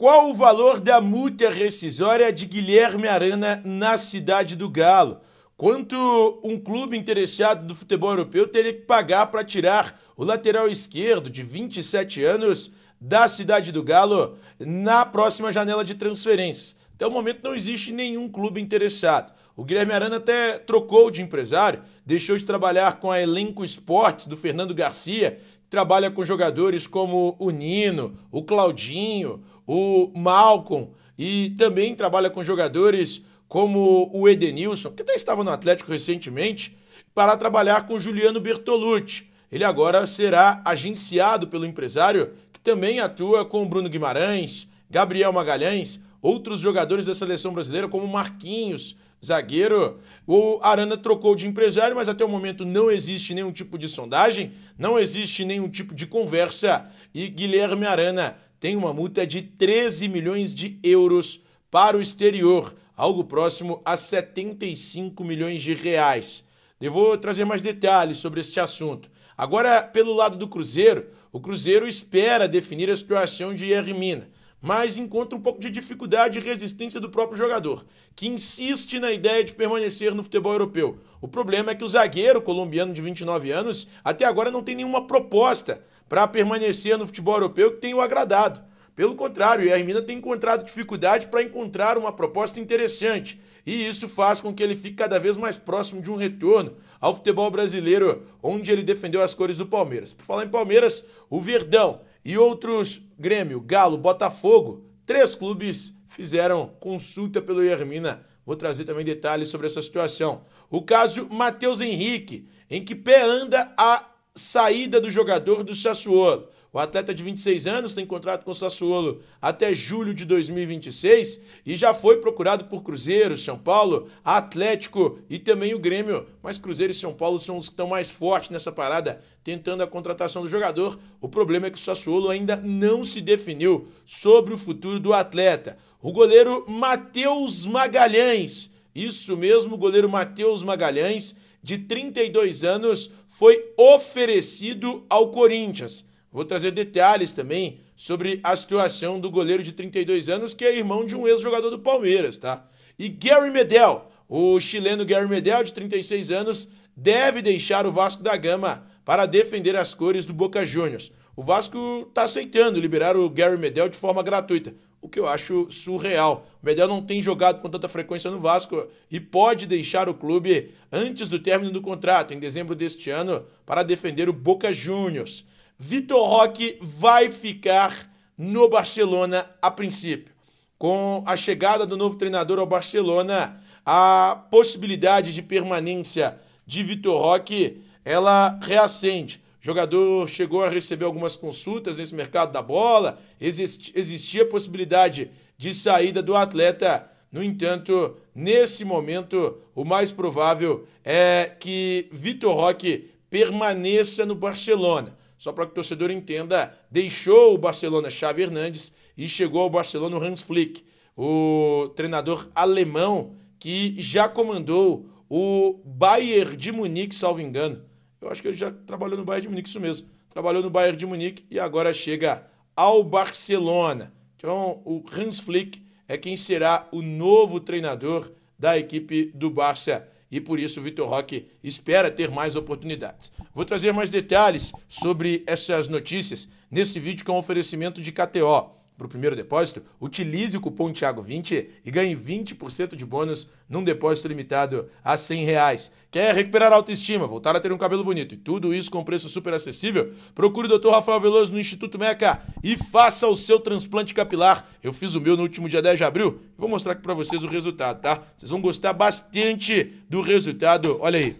Qual o valor da multa rescisória de Guilherme Arana na cidade do Galo? Quanto um clube interessado do futebol europeu teria que pagar para tirar o lateral esquerdo de 27 anos da cidade do Galo na próxima janela de transferências? Até o momento não existe nenhum clube interessado. O Guilherme Arana até trocou de empresário, deixou de trabalhar com a Elenco Esportes do Fernando Garcia, que trabalha com jogadores como o Nino, o Claudinho, o Malcolm e também trabalha com jogadores como o Edenilson, que até estava no Atlético recentemente, para trabalhar com Juliano Bertolucci. Ele agora será agenciado pelo empresário que também atua com Bruno Guimarães, Gabriel Magalhães, outros jogadores da seleção brasileira como Marquinhos, zagueiro. O Arana trocou de empresário, mas até o momento não existe nenhum tipo de sondagem, não existe nenhum tipo de conversa e Guilherme Arana tem uma multa de 13 milhões de euros para o exterior, algo próximo a 75 milhões de reais. Eu vou trazer mais detalhes sobre este assunto. Agora, pelo lado do Cruzeiro, o Cruzeiro espera definir a situação de Hermina, mas encontra um pouco de dificuldade e resistência do próprio jogador, que insiste na ideia de permanecer no futebol europeu. O problema é que o zagueiro colombiano de 29 anos até agora não tem nenhuma proposta, para permanecer no futebol europeu que tem o agradado. Pelo contrário, o Hermina tem encontrado dificuldade para encontrar uma proposta interessante. E isso faz com que ele fique cada vez mais próximo de um retorno ao futebol brasileiro, onde ele defendeu as cores do Palmeiras. Por falar em Palmeiras, o Verdão e outros Grêmio, Galo, Botafogo, três clubes fizeram consulta pelo Hermina. Vou trazer também detalhes sobre essa situação. O caso Matheus Henrique, em que pé anda a saída do jogador do Sassuolo. O atleta de 26 anos tem contrato com o Sassuolo até julho de 2026 e já foi procurado por Cruzeiro, São Paulo, Atlético e também o Grêmio. Mas Cruzeiro e São Paulo são os que estão mais fortes nessa parada, tentando a contratação do jogador. O problema é que o Sassuolo ainda não se definiu sobre o futuro do atleta. O goleiro Matheus Magalhães, isso mesmo, o goleiro Matheus Magalhães de 32 anos, foi oferecido ao Corinthians. Vou trazer detalhes também sobre a situação do goleiro de 32 anos, que é irmão de um ex-jogador do Palmeiras, tá? E Gary Medel, o chileno Gary Medel, de 36 anos, deve deixar o Vasco da Gama para defender as cores do Boca Juniors. O Vasco está aceitando liberar o Gary Medel de forma gratuita o que eu acho surreal. O Medel não tem jogado com tanta frequência no Vasco e pode deixar o clube antes do término do contrato, em dezembro deste ano, para defender o Boca Juniors. Vitor Roque vai ficar no Barcelona a princípio. Com a chegada do novo treinador ao Barcelona, a possibilidade de permanência de Vitor Roque, ela reacende jogador chegou a receber algumas consultas nesse mercado da bola, existia a possibilidade de saída do atleta. No entanto, nesse momento, o mais provável é que Vitor Roque permaneça no Barcelona. Só para que o torcedor entenda, deixou o Barcelona Xavi Hernandes e chegou ao Barcelona Hans Flick, o treinador alemão que já comandou o Bayern de Munique, salvo engano, eu acho que ele já trabalhou no Bayern de Munique, isso mesmo. Trabalhou no Bayern de Munique e agora chega ao Barcelona. Então, o Hans Flick é quem será o novo treinador da equipe do Barça e por isso o Vitor Roque espera ter mais oportunidades. Vou trazer mais detalhes sobre essas notícias neste vídeo com oferecimento de KTO para o primeiro depósito, utilize o cupom Tiago20 e ganhe 20% de bônus num depósito limitado a 100 reais. Quer recuperar a autoestima, voltar a ter um cabelo bonito e tudo isso com preço super acessível? Procure o Dr. Rafael Veloso no Instituto Meca e faça o seu transplante capilar. Eu fiz o meu no último dia 10 de abril vou mostrar aqui para vocês o resultado, tá? Vocês vão gostar bastante do resultado. Olha aí.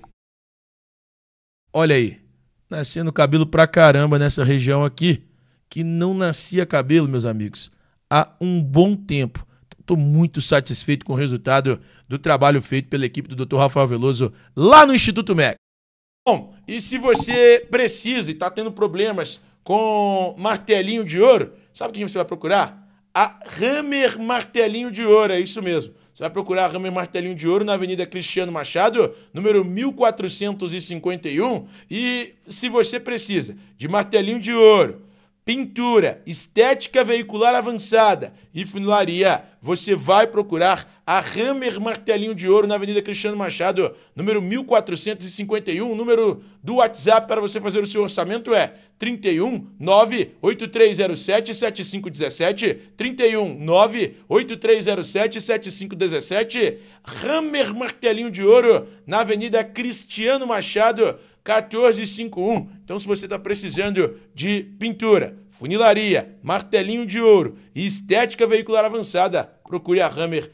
Olha aí. Nascendo cabelo pra caramba nessa região aqui que não nascia cabelo, meus amigos, há um bom tempo. Estou muito satisfeito com o resultado do trabalho feito pela equipe do Dr. Rafael Veloso lá no Instituto MEC. Bom, e se você precisa e está tendo problemas com martelinho de ouro, sabe quem você vai procurar? A Hammer Martelinho de Ouro, é isso mesmo. Você vai procurar a Hammer Martelinho de Ouro na Avenida Cristiano Machado, número 1451. E se você precisa de martelinho de ouro, pintura, estética veicular avançada e funilaria, você vai procurar a Hammer Martelinho de Ouro na Avenida Cristiano Machado, número 1451. O número do WhatsApp para você fazer o seu orçamento é 31 98307 7517. 31 98307 7517. Hammer Martelinho de Ouro na Avenida Cristiano Machado 1451. Então, se você está precisando de pintura, funilaria, martelinho de ouro e estética veicular avançada, procure a Hammer.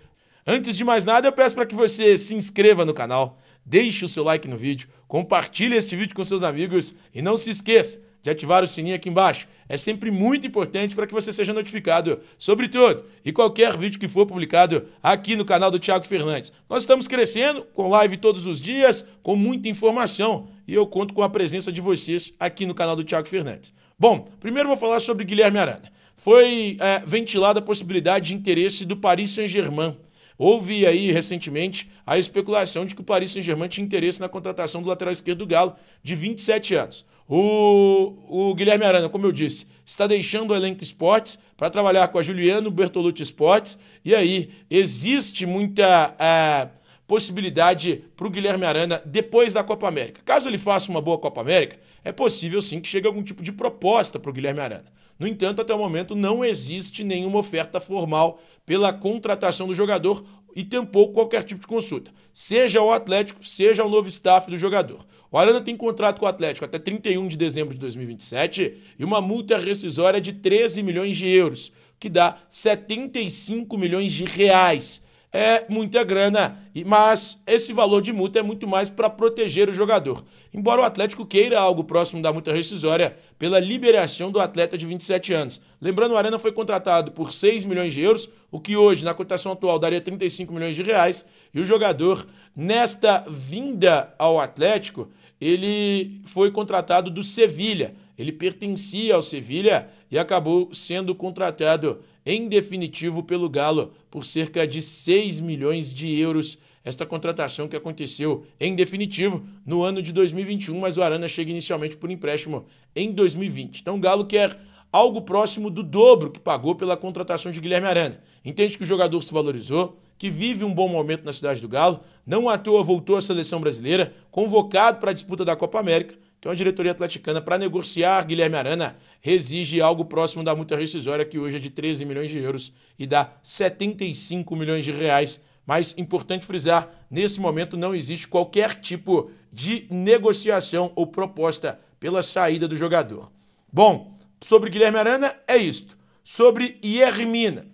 Antes de mais nada, eu peço para que você se inscreva no canal, deixe o seu like no vídeo, compartilhe este vídeo com seus amigos e não se esqueça, de ativar o sininho aqui embaixo. É sempre muito importante para que você seja notificado sobre tudo e qualquer vídeo que for publicado aqui no canal do Thiago Fernandes. Nós estamos crescendo com live todos os dias, com muita informação e eu conto com a presença de vocês aqui no canal do Thiago Fernandes. Bom, primeiro vou falar sobre Guilherme Arana. Foi é, ventilada a possibilidade de interesse do Paris Saint-Germain Houve aí recentemente a especulação de que o Paris Saint-Germain tinha interesse na contratação do lateral esquerdo do Galo, de 27 anos. O, o Guilherme Arana, como eu disse, está deixando o elenco esportes para trabalhar com a Juliano Bertolucci Esportes. E aí, existe muita. É, possibilidade para o Guilherme Arana depois da Copa América. Caso ele faça uma boa Copa América, é possível sim que chegue algum tipo de proposta para o Guilherme Arana. No entanto, até o momento não existe nenhuma oferta formal pela contratação do jogador e tampouco qualquer tipo de consulta, seja ao Atlético, seja ao novo staff do jogador. O Arana tem contrato com o Atlético até 31 de dezembro de 2027 e uma multa rescisória de 13 milhões de euros, que dá 75 milhões de reais é muita grana, mas esse valor de multa é muito mais para proteger o jogador. Embora o Atlético queira algo próximo da multa rescisória pela liberação do atleta de 27 anos. Lembrando, o Arana foi contratado por 6 milhões de euros, o que hoje, na cotação atual, daria 35 milhões de reais, e o jogador, nesta vinda ao Atlético, ele foi contratado do Sevilha. Ele pertencia ao Sevilha e acabou sendo contratado em definitivo pelo Galo por cerca de 6 milhões de euros. Esta contratação que aconteceu em definitivo no ano de 2021, mas o Arana chega inicialmente por empréstimo em 2020. Então o Galo quer algo próximo do dobro que pagou pela contratação de Guilherme Arana. Entende que o jogador se valorizou, que vive um bom momento na cidade do Galo, não à toa voltou à seleção brasileira, convocado para a disputa da Copa América, então a diretoria atleticana, para negociar Guilherme Arana, exige algo próximo da multa rescisória, que hoje é de 13 milhões de euros e dá 75 milhões de reais. Mas importante frisar, nesse momento não existe qualquer tipo de negociação ou proposta pela saída do jogador. Bom, sobre Guilherme Arana é isto. Sobre Iermina,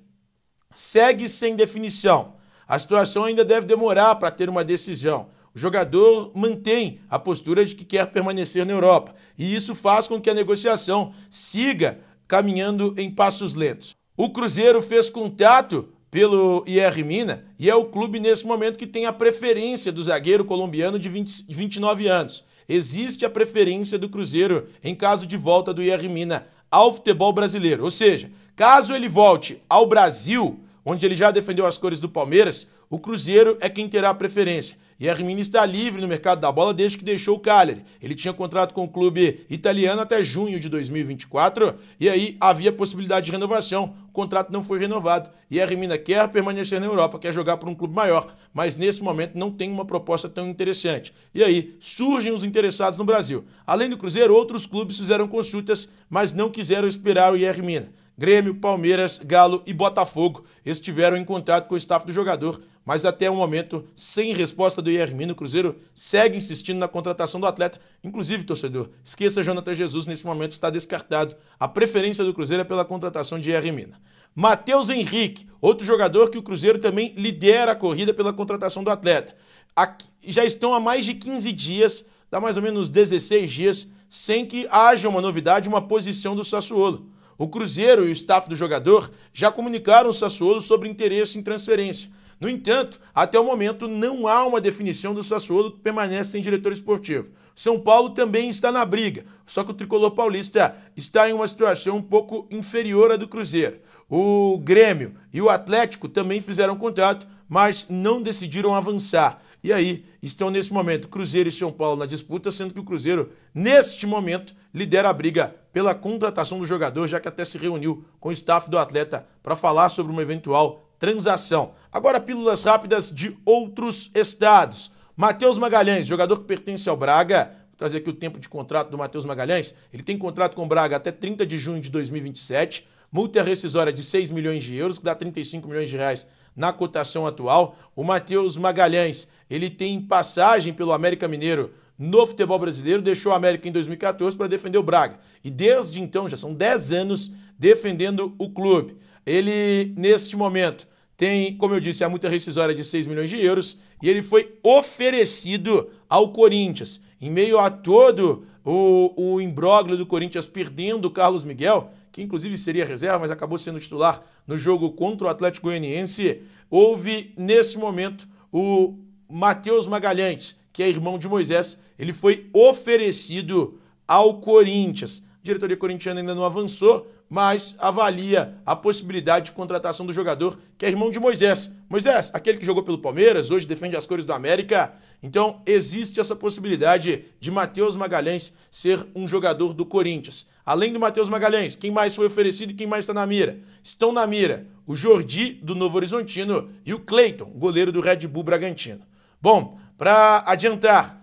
segue sem definição. A situação ainda deve demorar para ter uma decisão o jogador mantém a postura de que quer permanecer na Europa. E isso faz com que a negociação siga caminhando em passos lentos. O Cruzeiro fez contato pelo IR Mina e é o clube nesse momento que tem a preferência do zagueiro colombiano de 20, 29 anos. Existe a preferência do Cruzeiro em caso de volta do IR Mina ao futebol brasileiro. Ou seja, caso ele volte ao Brasil, onde ele já defendeu as cores do Palmeiras, o Cruzeiro é quem terá a preferência e a Rimini está livre no mercado da bola desde que deixou o Cagliari. Ele tinha contrato com o clube italiano até junho de 2024 e aí havia possibilidade de renovação. O contrato não foi renovado e a quer permanecer na Europa, quer jogar por um clube maior, mas nesse momento não tem uma proposta tão interessante. E aí surgem os interessados no Brasil. Além do Cruzeiro, outros clubes fizeram consultas, mas não quiseram esperar o Iermina. Grêmio, Palmeiras, Galo e Botafogo estiveram em contato com o staff do jogador, mas até o momento, sem resposta do Iermino, o Cruzeiro segue insistindo na contratação do atleta. Inclusive, torcedor, esqueça Jonathan Jesus, nesse momento está descartado. A preferência do Cruzeiro é pela contratação de Iermino. Matheus Henrique, outro jogador que o Cruzeiro também lidera a corrida pela contratação do atleta. Aqui, já estão há mais de 15 dias, dá mais ou menos 16 dias, sem que haja uma novidade, uma posição do Sassuolo. O Cruzeiro e o staff do jogador já comunicaram o Sassuolo sobre interesse em transferência. No entanto, até o momento não há uma definição do Sassuolo que permanece sem diretor esportivo. São Paulo também está na briga, só que o tricolor paulista está em uma situação um pouco inferior à do Cruzeiro. O Grêmio e o Atlético também fizeram contato, mas não decidiram avançar. E aí estão nesse momento Cruzeiro e São Paulo na disputa, sendo que o Cruzeiro, neste momento, lidera a briga pela contratação do jogador, já que até se reuniu com o staff do atleta para falar sobre uma eventual transação. Agora, pílulas rápidas de outros estados. Matheus Magalhães, jogador que pertence ao Braga, vou trazer aqui o tempo de contrato do Matheus Magalhães. Ele tem contrato com o Braga até 30 de junho de 2027, multa rescisória de 6 milhões de euros, que dá 35 milhões de reais na cotação atual. O Matheus Magalhães, ele tem passagem pelo América Mineiro no futebol brasileiro, deixou a América em 2014 para defender o Braga. E desde então, já são 10 anos defendendo o clube. Ele, neste momento, tem, como eu disse, a multa rescisória de 6 milhões de euros e ele foi oferecido ao Corinthians. Em meio a todo o, o imbróglio do Corinthians perdendo o Carlos Miguel, que inclusive seria reserva, mas acabou sendo titular no jogo contra o Atlético Goianiense, houve nesse momento o Matheus Magalhães, que é irmão de Moisés, ele foi oferecido ao Corinthians. A diretoria corintiana ainda não avançou, mas avalia a possibilidade de contratação do jogador, que é irmão de Moisés. Moisés, aquele que jogou pelo Palmeiras, hoje defende as cores do América. Então, existe essa possibilidade de Matheus Magalhães ser um jogador do Corinthians. Além do Matheus Magalhães, quem mais foi oferecido e quem mais está na mira? Estão na mira o Jordi, do Novo Horizontino, e o Cleiton, goleiro do Red Bull Bragantino. Bom, para adiantar,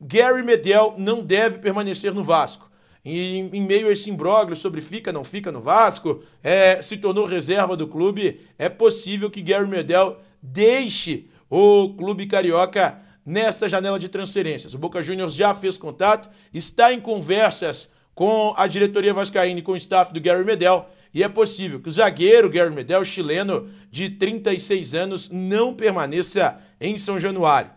Gary Medel não deve permanecer no Vasco. E, em meio a esse imbróglio sobre fica, não fica no Vasco, é, se tornou reserva do clube, é possível que Gary Medel deixe o clube carioca nesta janela de transferências. O Boca Juniors já fez contato, está em conversas com a diretoria vascaína e com o staff do Gary Medel, e é possível que o zagueiro Gary Medel, chileno de 36 anos, não permaneça em São Januário.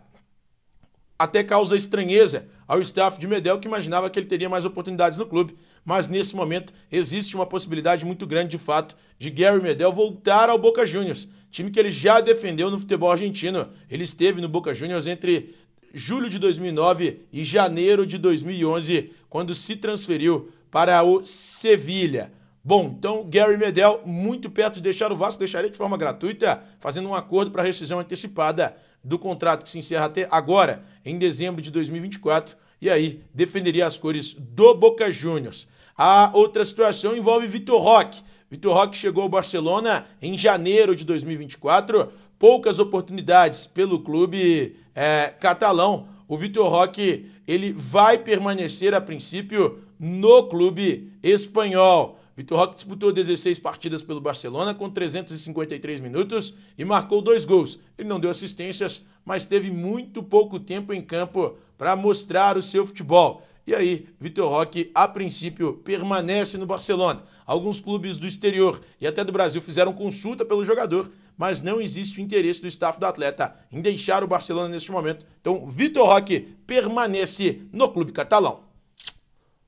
Até causa estranheza ao staff de Medel, que imaginava que ele teria mais oportunidades no clube. Mas nesse momento existe uma possibilidade muito grande, de fato, de Gary Medel voltar ao Boca Juniors, time que ele já defendeu no futebol argentino. Ele esteve no Boca Juniors entre julho de 2009 e janeiro de 2011, quando se transferiu para o Sevilha. Bom, então Gary Medel, muito perto de deixar o Vasco, deixaria de forma gratuita, fazendo um acordo para rescisão antecipada do contrato que se encerra até agora, em dezembro de 2024, e aí defenderia as cores do Boca Juniors. A outra situação envolve Vitor Roque. Vitor Roque chegou ao Barcelona em janeiro de 2024, poucas oportunidades pelo clube é, catalão. O Vitor Roque ele vai permanecer a princípio no clube espanhol. Vitor Roque disputou 16 partidas pelo Barcelona com 353 minutos e marcou dois gols. Ele não deu assistências, mas teve muito pouco tempo em campo para mostrar o seu futebol. E aí, Vitor Roque, a princípio, permanece no Barcelona. Alguns clubes do exterior e até do Brasil fizeram consulta pelo jogador, mas não existe o interesse do staff do atleta em deixar o Barcelona neste momento. Então, Vitor Roque permanece no clube catalão.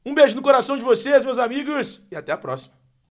Um beijo no coração de vocês, meus amigos, e até a próxima.